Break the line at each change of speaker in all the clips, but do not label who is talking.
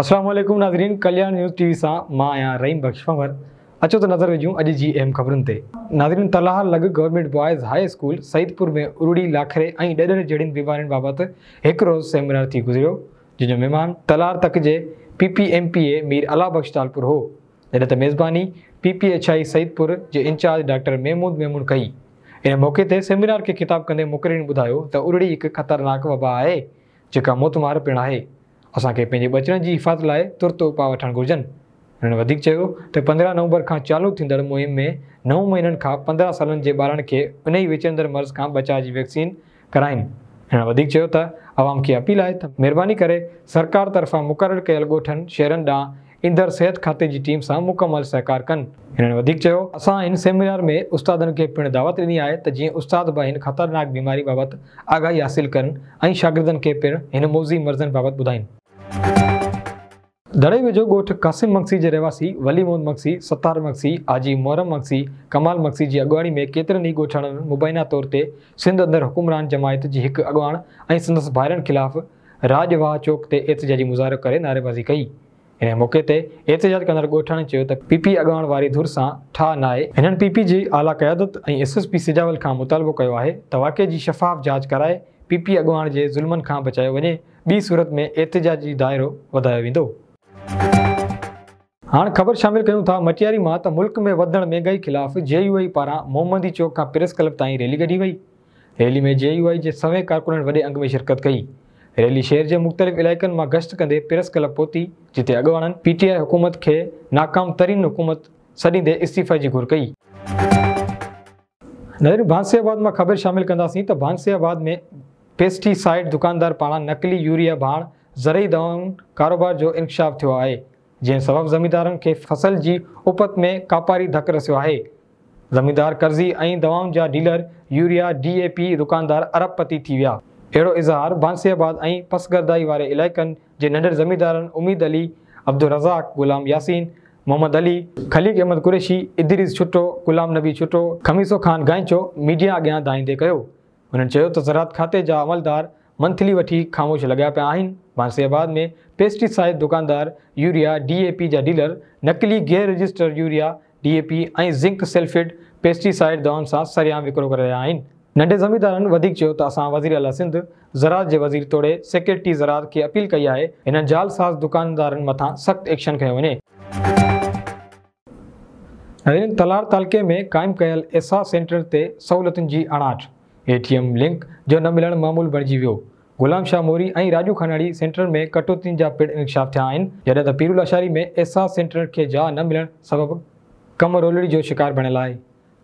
असलामु नाज़रीन कल्याण news T V सां मां आहियां रहीम बख़्श फमर अचो त नज़र विझूं अॼु जी अहम ख़बरुनि ते नाज़रीन तलाह लग government boys high school Saidpur में उरड़ी लाखरे ऐं ॾड़नि जहिड़ियुनि बीमारियुनि बाबति हिकु रोज़ु सेमिनार थी गुज़रियो जंहिंजो महिमान तलार तक जे P P M P A Mir Ali Bakhsh Talpur हो जॾहिं त मेज़बानी P P H I Saidpur जे इंचार्ज डॉक्टर मेमूद मेमून कई हिन मौके ते सेमिनार खे किताबु कंदे मुकरणी ॿुधायो त उरड़ी हिकु ख़तरनाक वबा आहे जेका मोतमार पिणु आहे असांखे पंहिंजे बचण जी हिफ़ाज़त लाइ तुर्त उपाउ वठणु घुरिजनि हिननि पंद्रह नवंबर का चालू थींदड़ मुहिम में नव महीन खां पंद्रहं सालनि जे ॿारनि खे उन ई विचंदड़ मर्ज़ का बचाव की वैक्सीन कराइनि हिन वधीक चयो आवाम खे अपील है मेहरबानी कर सरकार तरफा मुकर कयल ॻोठनि शहरनि ॾांहुं ईंदड़ सिहत खाते जी टीम से मुकम्मल सहकार कनि हिननि वधीक चयो सेमिनार में उस्तादनि के पिण दावत दिनी है त उस्ताद भी इन ख़तरनाक बीमारी बाबत आगाही हासिल कनि ऐं के पिण इन मौज़ी मर्जन बाबत ॿुधाइनि दड़े वेझो ॻोठु कासिम मक्सी जे रहवासी वली मोहन मक्सी सतार मक्सी आजी मोहरम मक्सी कमाल मक्सी जी अॻुवाणी में केतिरनि ई ॻोठाणनि मुबैना तौर ते सिंध अंदरि हुकुमरान जमायत जी हिकु अॻुवाण ऐं संदसि ॿाहिरिनि ख़िलाफ़ु राजवाह चौक ते एतजाजी मुज़ाहिरो करे नारेबाज़ी कई हिन मौक़े ते एतजाज कंदड़ु ॻोठाणनि चयो त पीपी अॻुवाण वारी धुर सां ठा न आहे हिननि पीपी जी आला क़यादत ऐं एस एस पी सिजावल खां मुतालबो कयो आहे त वाक़े जी शफ़ाफ़ जांच कराए पी पी अॻुवाण जे ज़ुल्मनि खां बचायो वञे ॿी सूरत में एतिजाज जो दाइरो वधायो वेंदो हाणे ख़बर शामिलु कयूं था मटियारी मां त मुल्क में वधणु महांगाई ख़िलाफ़ु जे यू आई पारां मोहम्मदी चौक खां प्रेस क्लब ताईं रैली कढी वई रैली में जे यू आई जे सवें कारकुननि वॾे अंग में शिरकत कई रैली शहर जे मुख़्तलिफ़ इलाइक़नि मां गश्त कंदे प्रेस क्लब पहुती जिते अॻुवाणनि पी टी आई हुकूमत खे नाकाम तरीन हुकूमत सॾींदे इस्तीफ़े जी घुर कई नज़र भांसियाबाद मां ख़बर शामिलु कंदासीं त भांसियाबाद में पेस्टिसाइड दुकानदार पारां नकली यूरिया भाण ज़रई दवाउनि कारोबार जो इंकशाफ़ थियो आहे जंहिं सबबु ज़मीदारनि खे फ़सल जी उपत में कापारी धकु रसियो आहे ज़मीदारु कर्ज़ी ऐं दवाउनि जा dealer urea D A P दुकानदार अरबपति थी विया अहिड़ो इज़हार बांसियाबाद ऐं पसगरदाई वारे इलाइक़नि जे नंढड़ ज़मीदारनि उमीद अली अब्दुल रज़ाक़ ग़ुलाम यासीन मोहम्मद अली ख़लीक अहमद कुरेशी इदरीज़ छुट्टो गुलाम नबी छुट्टो खमीसो खान गांइचो मीडिया अॻियां दाईंदे कयो हुननि चयो त ज़राद खाते जा अमलदार मंथली वठी ख़ामोश लॻिया पिया आहिनि बांसियाबाद में पेस्टिसाइड दुकानदार यूरिया डी ए पी जा डीलर नकली गैर register urea D A P ऐं ज़िंक सल्फेड पेस्टिसाइड दवाउनि सां सरिया विकिणो करे रहिया आहिनि नंढे ज़मीदारनि वधीक चयो त असां वज़ीराला सिंध ज़रात जे वज़ीर तोड़े सेक्रेटरी ज़रात खे अपील कई आहे हिननि जाल साज़ दुकानदारनि मथां सख़्तु एक्शन खयो वञे तलार तालके में क़ाइमु कयल एसा सेंटर ते सहूलियतुनि जी अणाठ एटीएम लिंक जो न मिलण मामूल बणिजी वियो गुलाम शाह मोरी ऐं राजू खानाड़ी सेंटर में कटौतियुनि जा पिण इंकशाफ़ थिया आहिनि जॾहिं त पीरुलाशारी में एसास सेंटर खे जा न मिलण सबबु कम रोलड़ी जो शिकार बणियल आहे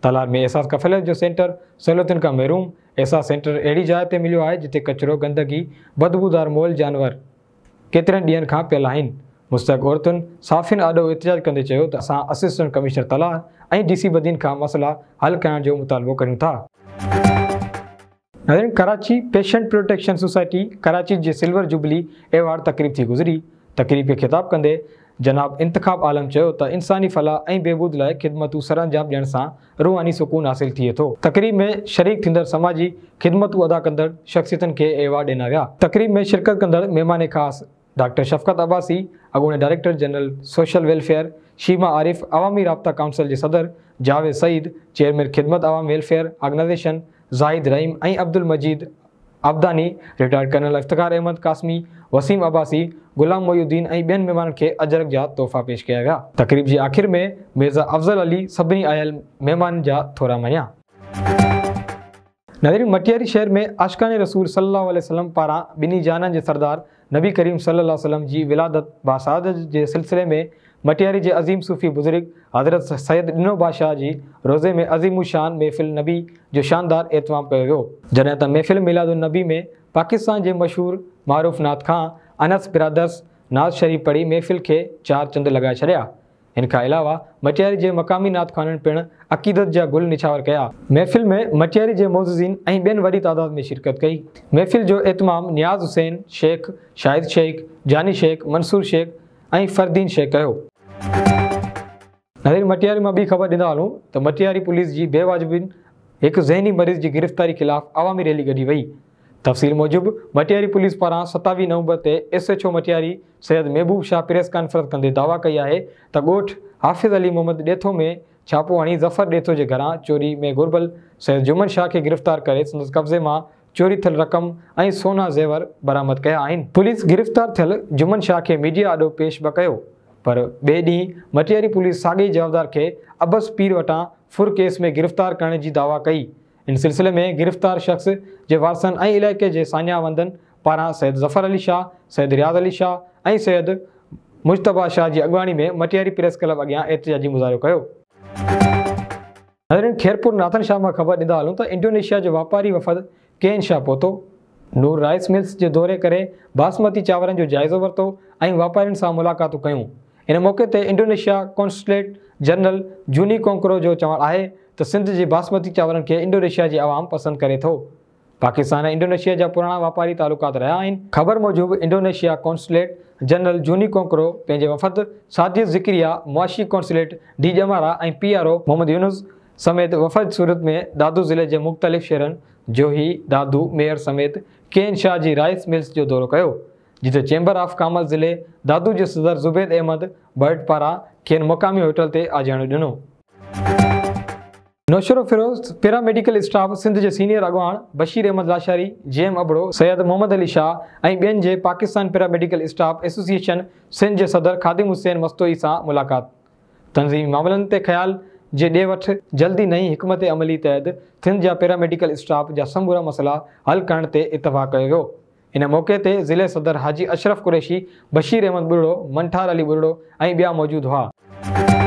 तलार में एसास कफ़ल जो सेंटर सहूलियतुनि खां महिरूम एसास सेंटर अहिड़ी जाइ ते मिलियो आहे जिते कचिरो गंदगी बदबूदार मोल जानवर केतिरनि ॾींहनि खां पियल आहिनि मुस्तक़ औरतुनि साफ़ियुनि आॾो इतिजाज कंदे चयो त असां असिस्टेंट कमिश्नर तलार ऐं डी सी बदीन खां मसइला हल करण जो मुतालबो कयूं था Karachi patient protection society Karachi जे सिल्वर जुबली अवॉर्ड तक़रीब थी गुज़री तक़रीब के खिताब कंदे जनाब इंतखाब आलम चयो त इंसानी फलाह ऐं बेबूद लाइ ख़िदमतूं सरंजाम ॾियण सां रूहानी सुकून हासिलु थिए थो तक़रीब में शरीक थींदड़ु समाजी ख़िदमतूं अदा कंदड़ शख़्सियतुनि खे अवार्ड ॾिना विया तक़रीब में शिरकत कंदड़ महिमान ख़ासि डॉक्टर शफ़क़त अब्बासी अॻूणे director general social welfare Sheema Arif Awami Rabta council जे सदर जावेद सईद चेयरमैन ख़िदमत अवाम वेलफेयर आर्गनाइज़ेशन ज़ाहिद रहीम ऐं अब्दुल मजीद अब्दानी रिटायर्ड कर्नल इफ्तार अहमद कासमी वसीम अब्बासी गुलाम मयुद्दीन ऐं ॿियनि महिमाननि खे अजरक जा तोहफ़ा पेश कया विया तकरीब जे आख़िर में मिर्ज़ा अफ़ज़ल अली सभिनी आयल महिमाननि जा थोरा मञा नदी मटियारी शहर में आशकान रसूल सलाह वसलम पारां ॿिनी जाननि जे सरदार नबी करीम वसलम जी विलादत बासादत जे सिलसिले में मटियारी के अजीम सूफ़ी बुज़ुर्ग हज़रत सैयद ॾिनो बादशाह जी रोज़े में अज़ीमु शान महफ़िल नबी जो शानदार एतमाम कयो वियो जॾहिं त महफ़िल मिलादुलनबी में पाकिस्तान के मशहूर मारूफ़ नाथ खां अनस बिरादर्स नाज़ शरीफ़ पढ़ी महफ़िल के चार चंद लॻाए छॾिया हिन अलावा मटियारी के मक़ामी नाथ ख़ाननि पिण अक़ीदत जहा गुल निछावर कया महफ़िल में मटियारी के मोज़ीन ऐं वही तादाद में शिरकत कई महफ़िल जो एतमाम नियाज़ हुसैन शेख शाहिद शेख जानी शेख मंसूर शेख ऐं फरदीन शइ कयो मटियारी मां ॿी ख़बर ॾींदा हलूं त मटियारी पुलिस जी बेवाजिबीन हिकु ज़हनी मरीज़ जी गिरफ़्तारी ख़िलाफ़ु आवामी रैली कढी वई तफ़सील मूजिबि मटियारी पुलिस पारां सतावीह नवंबर ते S H O Matiari Syed Mehboob Shah press conference कंदे दावा कई आहे त ॻोठु हाफ़िज़ अली मोहम्मद ॾेथो में छापो हणी ज़फर ॾेथो जे घरां चोरी में घुरबल सैद जुमन शाह खे गिरफ़्तार करे संदसि कब्ज़े मां चोरी थियल रक़म ऐं सोना ज़ेवर बरामद कया आहिनि पुलिस गिरफ़्तार थियलु जुमन शाह खे मीडिया आॾो पेश बि कयो पर ॿिए ॾींहुं मटिआरी पुलिस साॻिए जवाबदार खे अबस पीर वटां फुर केस में गिरफ़्तार करण जी दावा कई इन सिलसिले में गिरफ़्तार शख़्स जे वारसनि ऐं इलाइक़े जे सानियावंदन पारां सैद ज़फर अली शाह सैद रियाज़ अली शाह ऐं सैदु मुश्तबा शाह जी अॻुवाणी में मटियारी प्रेस क्लब अॻियां एतिजाजी मुज़ाहिरो कयोरपुर नाथन शाह मां ख़बर ॾींदा हलूं त इंडोनेशिया जो वापारी वफ़द केन छा पहुतो नूर राइस मिल्स जे दौरे करे बासमती चांवरनि जो जाइज़ो वरितो ऐं वापारियुनि सां मुलाक़ातूं कयूं हिन मौके ते Indonesia consulate general Juni Konkro जो चवणु आहे त सिंध जे बासमती चांवरनि खे इंडोनेशिया जी आवाम पसंदि करे थो पाकिस्तान इंडोनेशिया जा पुराणा वापारी तालुकात रहिया आहिनि ख़बर मूजिबि Indonesia consulate general Juni Konkro पंहिंजे वफ़द सादि ज़िक्रिया मुआशी कॉन्सुलेट डी जमारा ऐं P R O Mohammad Younus समेत वफ़द सूरत में दादू ज़िले जे मुख़्तलिफ़ शहरनि जोही दादू मेयर समेत केन शाह जी राइस मिल्स जो दौरो कयो जिते चेंबर ऑफ कॉमर्स ज़िले दादू जे सदर ज़ुबैद अहमद भट पारां खेन मुक़ामी होटल ते आजा॒ ॾिनो Naushahro Feroze paramedical staff Sindh जे सीनियर अॻुआ बशीर अहमद लाशारी जेम अबड़ो सैयद मोहम्मद अली शाह ऐं ॿियनि जे Pakistan medical staff association Sindh जे सदर ख़ादिम हुसैन मस्तोई सां मुलाक़ात तनज़ीमी मामलनि ते ख़्यालु जे ॾे वठि जल्दी नई हिकमत अमली तहत सिंध जा पैरामेडिकल स्टाफ जा समूरा मसला हल करण ते इतफ़ाक़ कयो वियो इन मौक़े ते ज़िले सदर हाजी अशरफ कुरेशी बशीर अहमद बुरड़ो मंठार अली बुरड़ो ऐं ॿिया मौजूदु हुआ